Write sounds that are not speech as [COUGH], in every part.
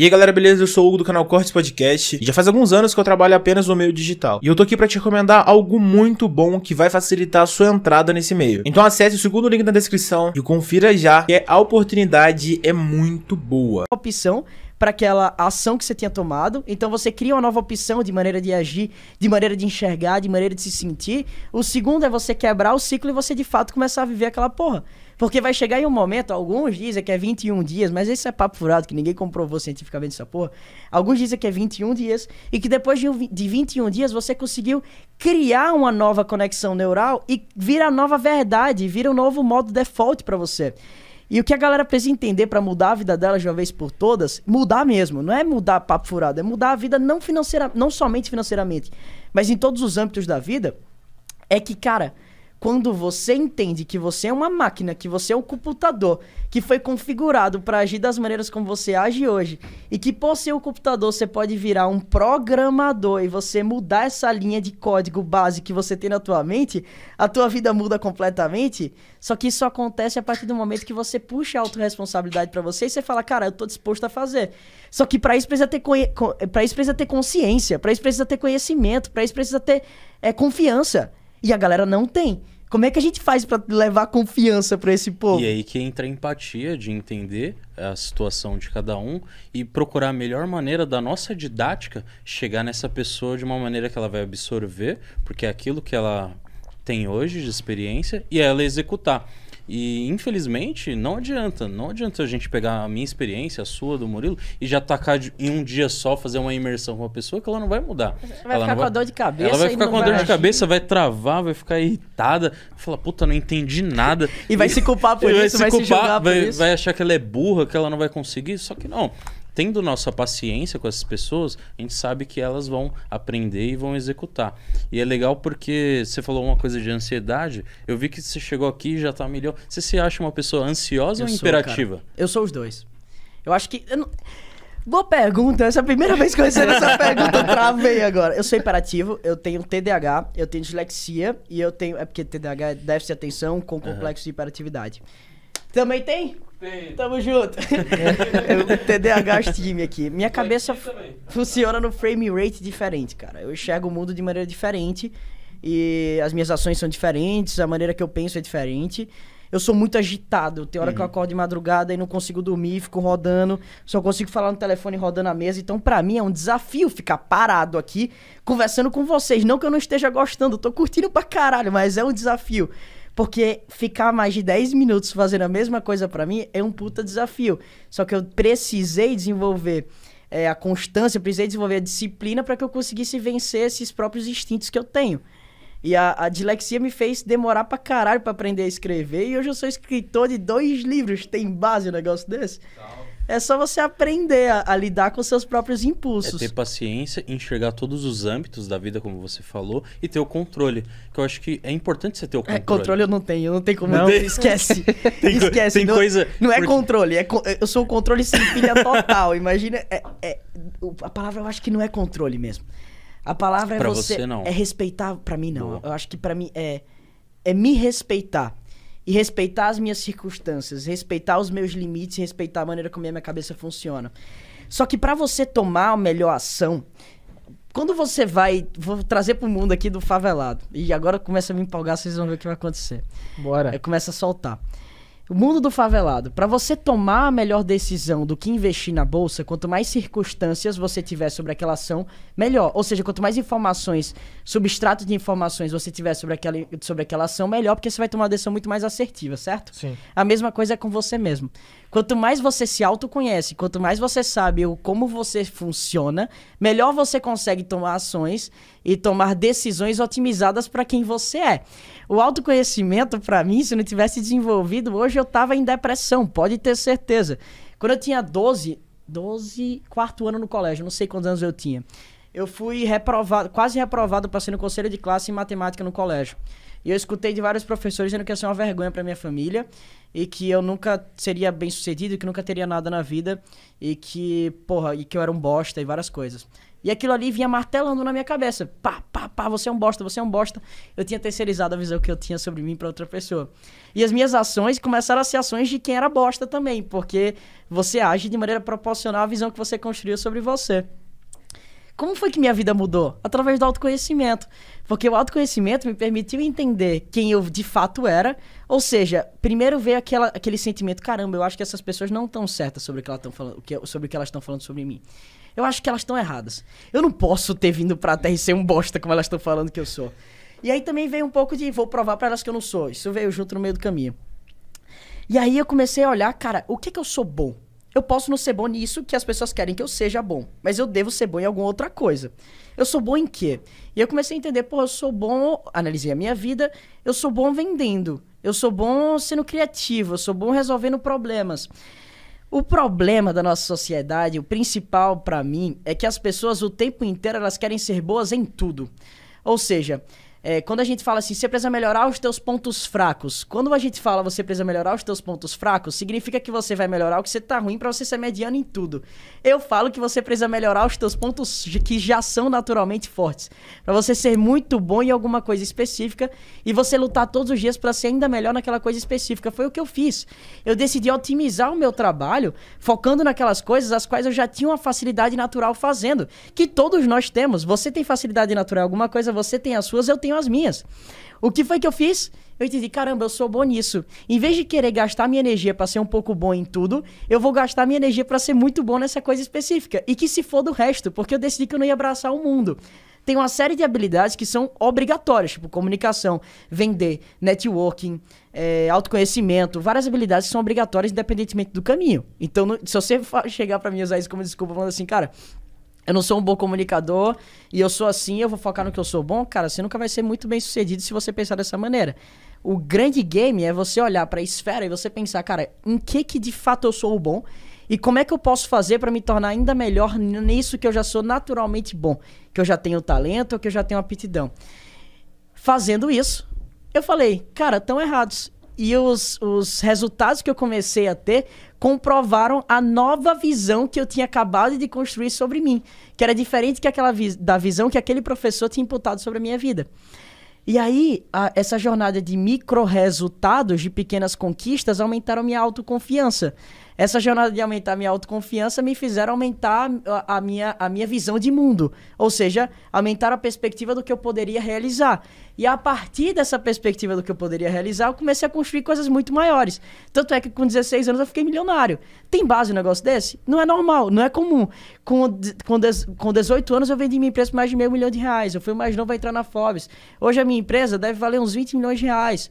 E aí galera, beleza? Eu sou o Hugo do canal Cortes Podcast e já faz alguns anos que eu trabalho apenas no meio digital. E eu tô aqui para te recomendar algo muito bom que vai facilitar a sua entrada nesse meio. Então acesse o segundo link na descrição e confira já que a oportunidade é muito boa. Opção para aquela ação que você tinha tomado. Então você cria uma nova opção de maneira de agir, de maneira de enxergar, de maneira de se sentir. O segundo é você quebrar o ciclo e você de fato começar a viver aquela porra. Porque vai chegar em um momento, alguns dizem que é 21 dias, mas esse é papo furado, que ninguém comprovou cientificamente essa porra. Alguns dizem que é 21 dias, e que depois de, um, de 21 dias você conseguiu criar uma nova conexão neural e vira a nova verdade, vira um novo modo default para você. E o que a galera precisa entender para mudar a vida dela de uma vez por todas, mudar mesmo, não é mudar papo furado, é mudar a vida não financeira, não somente financeiramente, mas em todos os âmbitos da vida, é que, cara, quando você entende que você é uma máquina, que você é um computador, que foi configurado para agir das maneiras como você age hoje, e que por ser um computador você pode virar um programador e você mudar essa linha de código base que você tem na tua mente, a tua vida muda completamente. Só que isso acontece a partir do momento que você puxa a autorresponsabilidade para você e você fala, cara, eu tô disposto a fazer. Só que para isso precisa ter para isso precisa ter consciência, para isso precisa ter conhecimento, para isso precisa ter é, confiança. E a galera não tem. Como é que a gente faz para levar confiança para esse povo? E aí que entra a empatia de entender a situação de cada um e procurar a melhor maneira da nossa didática chegar nessa pessoa de uma maneira que ela vai absorver, porque é aquilo que ela tem hoje de experiência, e ela executar. E infelizmente não adianta, não adianta a gente pegar a minha experiência, a sua, do Murilo, e já tacar de, em um dia só fazer uma imersão com uma pessoa que ela não vai mudar. Vai ela ficar com vai... dor de cabeça. Ela vai ficar com dor de cabeça, vai travar, vai ficar irritada, fala, puta, não entendi nada. [LAUGHS] e vai se culpar por e isso, vai se, culpar, se vai, vai achar que ela é burra, que ela não vai conseguir, só que não tendo nossa paciência com essas pessoas, a gente sabe que elas vão aprender e vão executar. E é legal porque você falou uma coisa de ansiedade. Eu vi que você chegou aqui e já está melhor. Você se acha uma pessoa ansiosa eu ou imperativa? Sou, eu sou os dois. Eu acho que. Eu não... Boa pergunta, essa é a primeira vez que eu recebo essa [LAUGHS] pergunta, eu travei agora. Eu sou imperativo, eu tenho TDAH, eu tenho dislexia e eu tenho. É porque TDAH é déficit de atenção com complexo uhum. de hiperatividade. Também tem? Tem. Tamo junto. [LAUGHS] É, eu, TDAH time aqui. Minha cabeça funciona no frame rate diferente, cara. Eu enxergo o mundo de maneira diferente e as minhas ações são diferentes, a maneira que eu penso é diferente. Eu sou muito agitado. Tem hora uhum. que eu uhum. acordo de madrugada e não consigo dormir, fico rodando, só consigo falar no telefone rodando a mesa. Então, para mim, é um desafio ficar parado aqui conversando com vocês. Não que eu não esteja gostando, tô curtindo pra caralho, mas é um desafio. Porque ficar mais de 10 minutos fazendo a mesma coisa para mim é um puta desafio. Só que eu precisei desenvolver é, a constância, precisei desenvolver a disciplina para que eu conseguisse vencer esses próprios instintos que eu tenho. E a, a dislexia me fez demorar pra caralho pra aprender a escrever. E hoje eu sou escritor de dois livros. Tem base um negócio desse? Calma. É só você aprender a, a lidar com seus próprios impulsos. É ter paciência, enxergar todos os âmbitos da vida, como você falou, e ter o controle. Que eu acho que é importante você ter o é, controle. É, controle eu não tenho, não tem como. Não. Ter, esquece. [LAUGHS] tem, esquece. Tem não, coisa. Não é porque... controle, é, é, eu sou o controle sem pilha total. Imagina. É, é, a palavra eu acho que não é controle mesmo. A palavra é pra é você, você não. é respeitar. Para mim, não. Boa. Eu acho que para mim é, é me respeitar e respeitar as minhas circunstâncias, respeitar os meus limites, respeitar a maneira como a minha cabeça funciona. Só que para você tomar a melhor ação, quando você vai. Vou trazer pro mundo aqui do favelado. E agora começa a me empolgar, vocês vão ver o que vai acontecer. Bora. É, começa a soltar. O mundo do favelado. Para você tomar a melhor decisão do que investir na bolsa, quanto mais circunstâncias você tiver sobre aquela ação, melhor. Ou seja, quanto mais informações, substrato de informações você tiver sobre aquela, sobre aquela ação, melhor, porque você vai tomar uma decisão muito mais assertiva, certo? Sim. A mesma coisa é com você mesmo. Quanto mais você se autoconhece, quanto mais você sabe o, como você funciona, melhor você consegue tomar ações e tomar decisões otimizadas para quem você é. O autoconhecimento, para mim, se não tivesse desenvolvido hoje, eu tava em depressão, pode ter certeza. Quando eu tinha 12, 12, quarto ano no colégio, não sei quantos anos eu tinha. Eu fui reprovado, quase reprovado, passei no conselho de classe em matemática no colégio. E eu escutei de vários professores dizendo que ia ser uma vergonha para minha família e que eu nunca seria bem sucedido, que nunca teria nada na vida e que, porra, e que eu era um bosta e várias coisas. E aquilo ali vinha martelando na minha cabeça. Pá, pá, pá, você é um bosta, você é um bosta. Eu tinha terceirizado a visão que eu tinha sobre mim para outra pessoa. E as minhas ações começaram a ser ações de quem era bosta também, porque você age de maneira proporcional à visão que você construiu sobre você. Como foi que minha vida mudou? Através do autoconhecimento. Porque o autoconhecimento me permitiu entender quem eu de fato era. Ou seja, primeiro veio aquela, aquele sentimento: caramba, eu acho que essas pessoas não estão certas sobre o que elas estão falando sobre o que elas estão falando sobre mim. Eu acho que elas estão erradas. Eu não posso ter vindo pra Terra e ser um bosta, como elas estão falando que eu sou. E aí também veio um pouco de vou provar para elas que eu não sou. Isso veio junto no meio do caminho. E aí eu comecei a olhar, cara, o que é que eu sou bom? Eu posso não ser bom nisso que as pessoas querem que eu seja bom, mas eu devo ser bom em alguma outra coisa. Eu sou bom em quê? E eu comecei a entender, pô, eu sou bom, analisei a minha vida, eu sou bom vendendo, eu sou bom sendo criativo, eu sou bom resolvendo problemas. O problema da nossa sociedade, o principal para mim, é que as pessoas o tempo inteiro elas querem ser boas em tudo. Ou seja, é, quando a gente fala assim, você precisa melhorar os teus pontos fracos. Quando a gente fala você precisa melhorar os teus pontos fracos, significa que você vai melhorar o que você tá ruim para você ser mediano em tudo. Eu falo que você precisa melhorar os teus pontos que já são naturalmente fortes, para você ser muito bom em alguma coisa específica e você lutar todos os dias para ser ainda melhor naquela coisa específica. Foi o que eu fiz. Eu decidi otimizar o meu trabalho focando naquelas coisas as quais eu já tinha uma facilidade natural fazendo, que todos nós temos. Você tem facilidade natural em alguma coisa, você tem as suas, eu tenho tenho as minhas. O que foi que eu fiz? Eu entendi, caramba, eu sou bom nisso. Em vez de querer gastar minha energia para ser um pouco bom em tudo, eu vou gastar minha energia para ser muito bom nessa coisa específica. E que se for do resto, porque eu decidi que eu não ia abraçar o mundo. Tem uma série de habilidades que são obrigatórias, tipo comunicação, vender, networking, é, autoconhecimento, várias habilidades que são obrigatórias independentemente do caminho. Então, se você chegar para mim usar isso como desculpa, falando assim, cara, eu não sou um bom comunicador e eu sou assim, eu vou focar no que eu sou bom, cara, você nunca vai ser muito bem sucedido se você pensar dessa maneira. O grande game é você olhar para a esfera e você pensar, cara, em que que de fato eu sou bom e como é que eu posso fazer para me tornar ainda melhor nisso que eu já sou naturalmente bom, que eu já tenho talento, que eu já tenho aptidão. Fazendo isso, eu falei, cara, estão errados. E os, os resultados que eu comecei a ter comprovaram a nova visão que eu tinha acabado de construir sobre mim, que era diferente que aquela vi da visão que aquele professor tinha imputado sobre a minha vida. E aí, a, essa jornada de micro resultados, de pequenas conquistas, aumentaram minha autoconfiança. Essa jornada de aumentar minha autoconfiança me fizeram aumentar a, a, minha, a minha visão de mundo. Ou seja, aumentar a perspectiva do que eu poderia realizar. E a partir dessa perspectiva do que eu poderia realizar, eu comecei a construir coisas muito maiores. Tanto é que com 16 anos eu fiquei milionário. Tem base um negócio desse? Não é normal, não é comum. Com, com, com 18 anos eu vendi minha empresa por mais de meio milhão de reais. Eu fui mais novo a entrar na Forbes. Hoje a minha empresa deve valer uns 20 milhões de reais.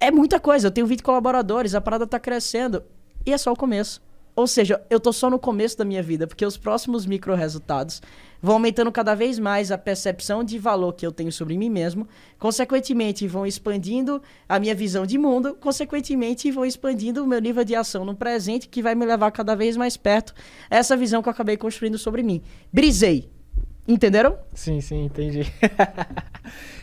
É muita coisa, eu tenho 20 colaboradores, a parada está crescendo. E é só o começo. Ou seja, eu tô só no começo da minha vida, porque os próximos micro resultados vão aumentando cada vez mais a percepção de valor que eu tenho sobre mim mesmo, consequentemente vão expandindo a minha visão de mundo, consequentemente vão expandindo o meu nível de ação no presente, que vai me levar cada vez mais perto essa visão que eu acabei construindo sobre mim. Brisei. Entenderam? Sim, sim, entendi. [LAUGHS]